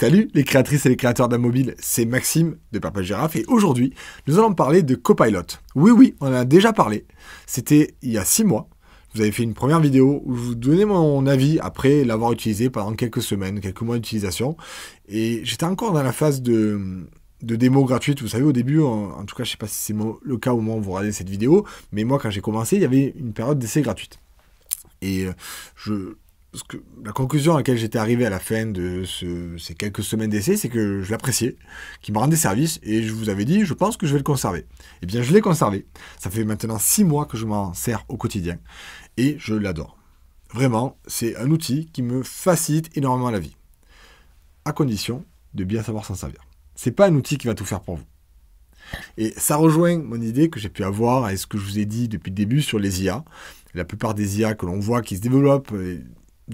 Salut les créatrices et les créateurs d'un mobile, c'est Maxime de Purple Giraffe et aujourd'hui nous allons parler de Copilot. Oui oui, on en a déjà parlé, c'était il y a six mois. Vous avez fait une première vidéo où je vous donnais mon avis après l'avoir utilisé pendant quelques semaines, quelques mois d'utilisation. Et j'étais encore dans la phase de, démo gratuite. Vous savez, au début, en, tout cas, je ne sais pas si c'est le cas au moment où vous regardez cette vidéo, mais moi, quand j'ai commencé, il y avait une période d'essai gratuite. Et euh, je, que, la conclusion à laquelle j'étais arrivé à la fin de ces quelques semaines d'essai, c'est que je l'appréciais, qu'il me rendait service, et je vous avais dit, je pense que je vais le conserver. Eh bien, je l'ai conservé. Ça fait maintenant six mois que je m'en sers au quotidien, et je l'adore. Vraiment, c'est un outil qui me facilite énormément la vie, à condition de bien savoir s'en servir. C'est pas un outil qui va tout faire pour vous. Et ça rejoint mon idée que j'ai pu avoir et ce que je vous ai dit depuis le début sur les IA. La plupart des IA que l'on voit qui se développent,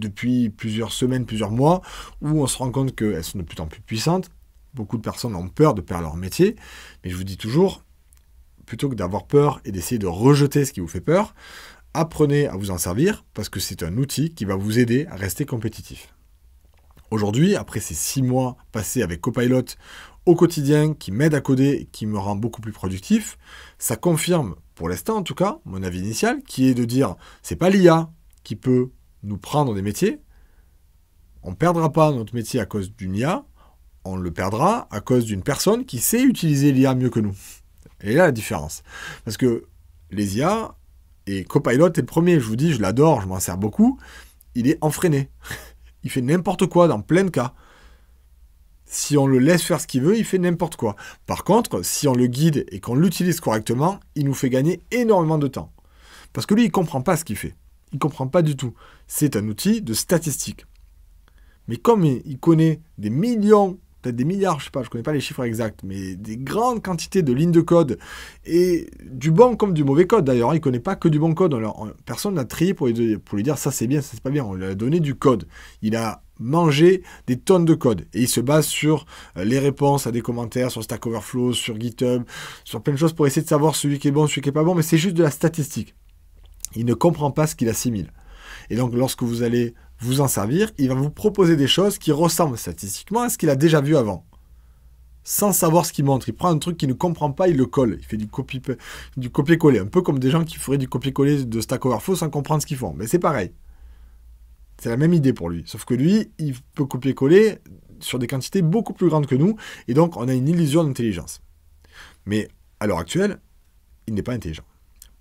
depuis plusieurs semaines, plusieurs mois, où on se rend compte qu'elles sont de plus en plus puissantes. Beaucoup de personnes ont peur de perdre leur métier, mais je vous dis toujours, plutôt que d'avoir peur et d'essayer de rejeter ce qui vous fait peur, apprenez à vous en servir parce que c'est un outil qui va vous aider à rester compétitif. Aujourd'hui, après ces six mois passés avec Copilot au quotidien, qui m'aide à coder qui me rend beaucoup plus productif, ça confirme, pour l'instant en tout cas, mon avis initial, qui est de dire c'est pas l'IA qui peut nous prendre des métiers. On ne perdra pas notre métier à cause d'une IA, on le perdra à cause d'une personne qui sait utiliser l'IA mieux que nous. Et là, la différence. Parce que les IA, et Copilot est le premier, je vous dis, je l'adore, je m'en sers beaucoup, il est enfreiné. il fait n'importe quoi dans plein de cas. Si on le laisse faire ce qu'il veut, il fait n'importe quoi. Par contre, si on le guide et qu'on l'utilise correctement, il nous fait gagner énormément de temps. Parce que lui, il ne comprend pas ce qu'il fait il comprend pas du tout. C'est un outil de statistique. Mais comme il connaît des millions, peut-être des milliards, je sais pas, je connais pas les chiffres exacts, mais des grandes quantités de lignes de code, et du bon comme du mauvais code d'ailleurs, il connaît pas que du bon code. Alors, personne n'a trié pour lui, dire ça c'est bien, ça c'est pas bien, on lui a donné du code. Il a mangé des tonnes de code. Et il se base sur euh, les réponses à des commentaires, sur Stack Overflow, sur GitHub, sur plein de choses pour essayer de savoir celui qui est bon, celui qui est pas bon, mais c'est juste de la statistique il ne comprend pas ce qu'il assimile. Et donc lorsque vous allez vous en servir, il va vous proposer des choses qui ressemblent statistiquement à ce qu'il a déjà vu avant. Sans savoir ce qu'il montre. Il prend un truc qu'il ne comprend pas, il le colle. Il fait du, du copier-coller. Un peu comme des gens qui feraient du copier-coller de Stack Overflow sans comprendre ce qu'ils font. Mais c'est pareil. C'est la même idée pour lui. Sauf que lui, il peut copier-coller sur des quantités beaucoup plus grandes que nous. Et donc, on a une illusion d'intelligence. Mais à l'heure actuelle, il n'est pas intelligent.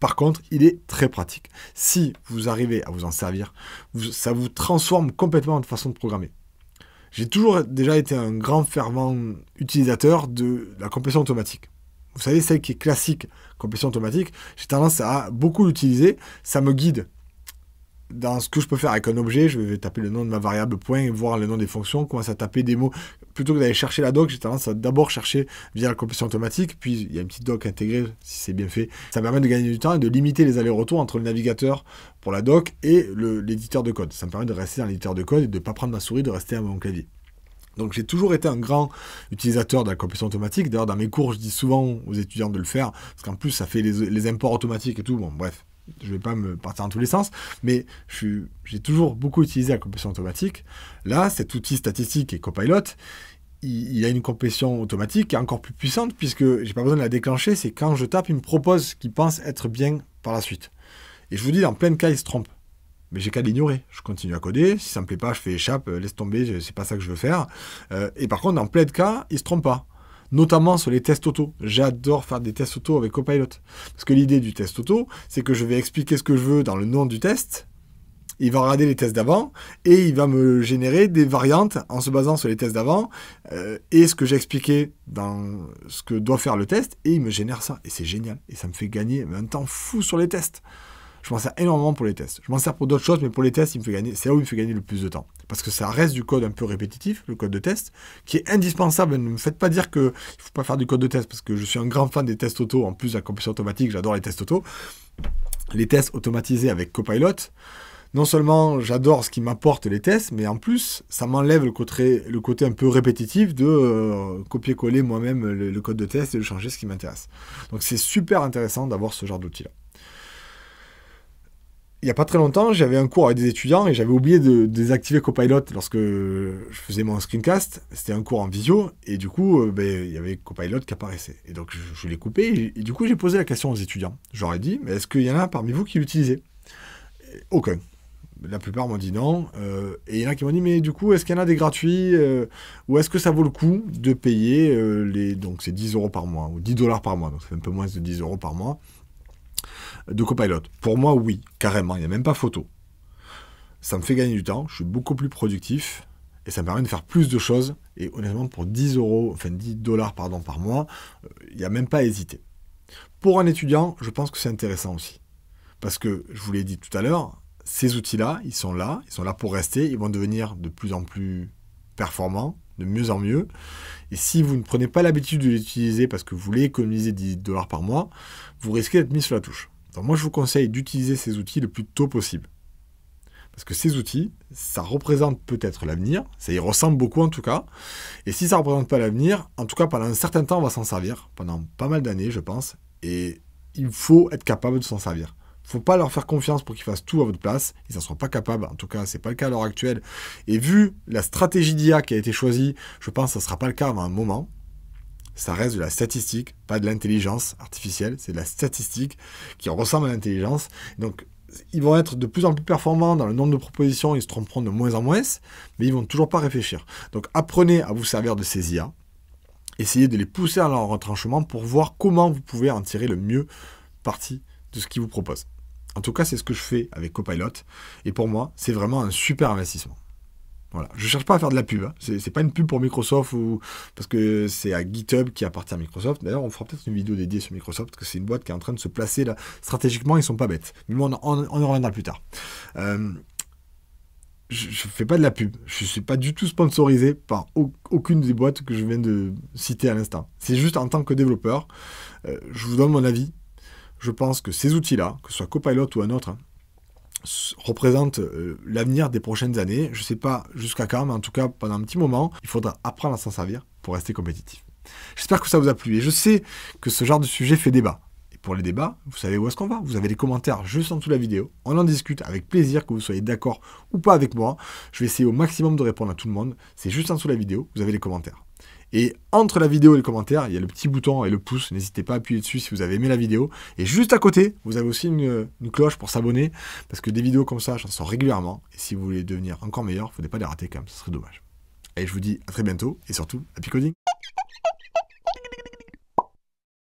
Par contre, il est très pratique. Si vous arrivez à vous en servir, ça vous transforme complètement votre façon de programmer. J'ai toujours déjà été un grand fervent utilisateur de la compétition automatique. Vous savez, celle qui est classique, compétition automatique, j'ai tendance à beaucoup l'utiliser. Ça me guide dans ce que je peux faire avec un objet, je vais taper le nom de ma variable point voir le nom des fonctions, commencer à taper des mots. Plutôt que d'aller chercher la doc, j'ai tendance à d'abord chercher via la complétion automatique, puis il y a une petite doc intégrée, si c'est bien fait. Ça permet de gagner du temps et de limiter les allers-retours entre le navigateur pour la doc et l'éditeur de code. Ça me permet de rester dans l'éditeur de code et de ne pas prendre ma souris, de rester à mon clavier. Donc j'ai toujours été un grand utilisateur de la complétion automatique. D'ailleurs, dans mes cours, je dis souvent aux étudiants de le faire, parce qu'en plus, ça fait les, les imports automatiques et tout. Bon, bref, je ne vais pas me partir dans tous les sens, mais j'ai toujours beaucoup utilisé la compression automatique. Là, cet outil statistique et copilot, il, y a une compression automatique qui est encore plus puissante puisque j'ai pas besoin de la déclencher, c'est quand je tape, il me propose ce qu'il pense être bien par la suite. Et je vous dis, dans plein de cas, il se trompe. Mais j'ai qu'à l'ignorer. Je continue à coder. Si ça ne me plaît pas, je fais échappe, euh, laisse tomber, n'est pas ça que je veux faire. Euh, et par contre, dans plein de cas, il se trompe pas notamment sur les tests auto. J'adore faire des tests auto avec Copilot. Parce que l'idée du test auto, c'est que je vais expliquer ce que je veux dans le nom du test, il va regarder les tests d'avant et il va me générer des variantes en se basant sur les tests d'avant euh, et ce que j'ai expliqué dans ce que doit faire le test et il me génère ça. Et c'est génial. Et ça me fait gagner un temps fou sur les tests je m'en sers énormément pour les tests. Je m'en sers pour d'autres choses, mais pour les tests, il me fait gagner, c'est là où il me fait gagner le plus de temps. Parce que ça reste du code un peu répétitif, le code de test, qui est indispensable. Ne me faites pas dire que ne faut pas faire du code de test, parce que je suis un grand fan des tests auto, en plus la compétition automatique, j'adore les tests auto. Les tests automatisés avec Copilot, non seulement j'adore ce qui m'apporte les tests, mais en plus, ça m'enlève le côté, un peu répétitif de euh, copier-coller moi-même le, le, code de test et de changer ce qui m'intéresse. Donc c'est super intéressant d'avoir ce genre d'outil-là il n'y a pas très longtemps, j'avais un cours avec des étudiants et j'avais oublié de, désactiver Copilot lorsque je faisais mon screencast. C'était un cours en visio et du coup, euh, ben, il y avait Copilot qui apparaissait. Et donc, je, l'ai coupé et, du coup, j'ai posé la question aux étudiants. J'aurais dit, mais est-ce qu'il y en a parmi vous qui l'utilisaient Aucun. La plupart m'ont dit non. Euh, et il y en a qui m'ont dit, mais du coup, est-ce qu'il y en a des gratuits euh, Ou est-ce que ça vaut le coup de payer les. Donc, c'est 10 euros par mois ou 10 dollars par mois. Donc, c'est un peu moins de 10 euros par mois de Copilote. Pour moi, oui, carrément, il n'y a même pas photo. Ça me fait gagner du temps, je suis beaucoup plus productif et ça me permet de faire plus de choses. Et honnêtement, pour 10 euros, enfin 10 dollars pardon, par mois, euh, il n'y a même pas à hésiter. Pour un étudiant, je pense que c'est intéressant aussi. Parce que, je vous l'ai dit tout à l'heure, ces outils-là, ils sont là, ils sont là pour rester, ils vont devenir de plus en plus performants, de mieux en mieux. Et si vous ne prenez pas l'habitude de les utiliser parce que vous voulez économiser 10 dollars par mois, vous risquez d'être mis sur la touche moi, je vous conseille d'utiliser ces outils le plus tôt possible. Parce que ces outils, ça représente peut-être l'avenir, ça y ressemble beaucoup en tout cas. Et si ça ne représente pas l'avenir, en tout cas pendant un certain temps, on va s'en servir, pendant pas mal d'années, je pense. Et il faut être capable de s'en servir. Il ne faut pas leur faire confiance pour qu'ils fassent tout à votre place. Ils n'en seront pas capables. En tout cas, ce n'est pas le cas à l'heure actuelle. Et vu la stratégie d'IA qui a été choisie, je pense que ce ne sera pas le cas avant un moment ça reste de la statistique, pas de l'intelligence artificielle, c'est de la statistique qui ressemble à l'intelligence. Donc ils vont être de plus en plus performants dans le nombre de propositions, ils se tromperont de moins en moins, mais ils vont toujours pas réfléchir. Donc apprenez à vous servir de ces IA, essayez de les pousser à leur retranchement pour voir comment vous pouvez en tirer le mieux parti de ce qu'ils vous proposent. En tout cas, c'est ce que je fais avec Copilot, et pour moi, c'est vraiment un super investissement. Voilà. Je ne cherche pas à faire de la pub. Hein. C'est pas une pub pour Microsoft ou parce que c'est à GitHub qui appartient à Microsoft. D'ailleurs, on fera peut-être une vidéo dédiée sur Microsoft parce que c'est une boîte qui est en train de se placer là. Stratégiquement, ils sont pas bêtes. Mais on, en, on en reviendra plus tard. Euh, je ne fais pas de la pub. Je ne suis pas du tout sponsorisé par aucune des boîtes que je viens de citer à l'instant. C'est juste en tant que développeur, euh, je vous donne mon avis. Je pense que ces outils-là, que ce soit Copilot ou un autre, hein, représente euh, l'avenir des prochaines années. Je ne sais pas jusqu'à quand, mais en tout cas, pendant un petit moment, il faudra apprendre à s'en servir pour rester compétitif. J'espère que ça vous a plu et je sais que ce genre de sujet fait débat. Et pour les débats, vous savez où est-ce qu'on va. Vous avez les commentaires juste en dessous de la vidéo. On en discute avec plaisir, que vous soyez d'accord ou pas avec moi. Je vais essayer au maximum de répondre à tout le monde. C'est juste en dessous de la vidéo, vous avez les commentaires. Et entre la vidéo et le commentaire, il y a le petit bouton et le pouce. N'hésitez pas à appuyer dessus si vous avez aimé la vidéo. Et juste à côté, vous avez aussi une, cloche pour s'abonner. Parce que des vidéos comme ça, j'en sors régulièrement. Et si vous voulez devenir encore meilleur, ne faut pas les rater quand même. Ce serait dommage. Et je vous dis à très bientôt. Et surtout, happy Coding.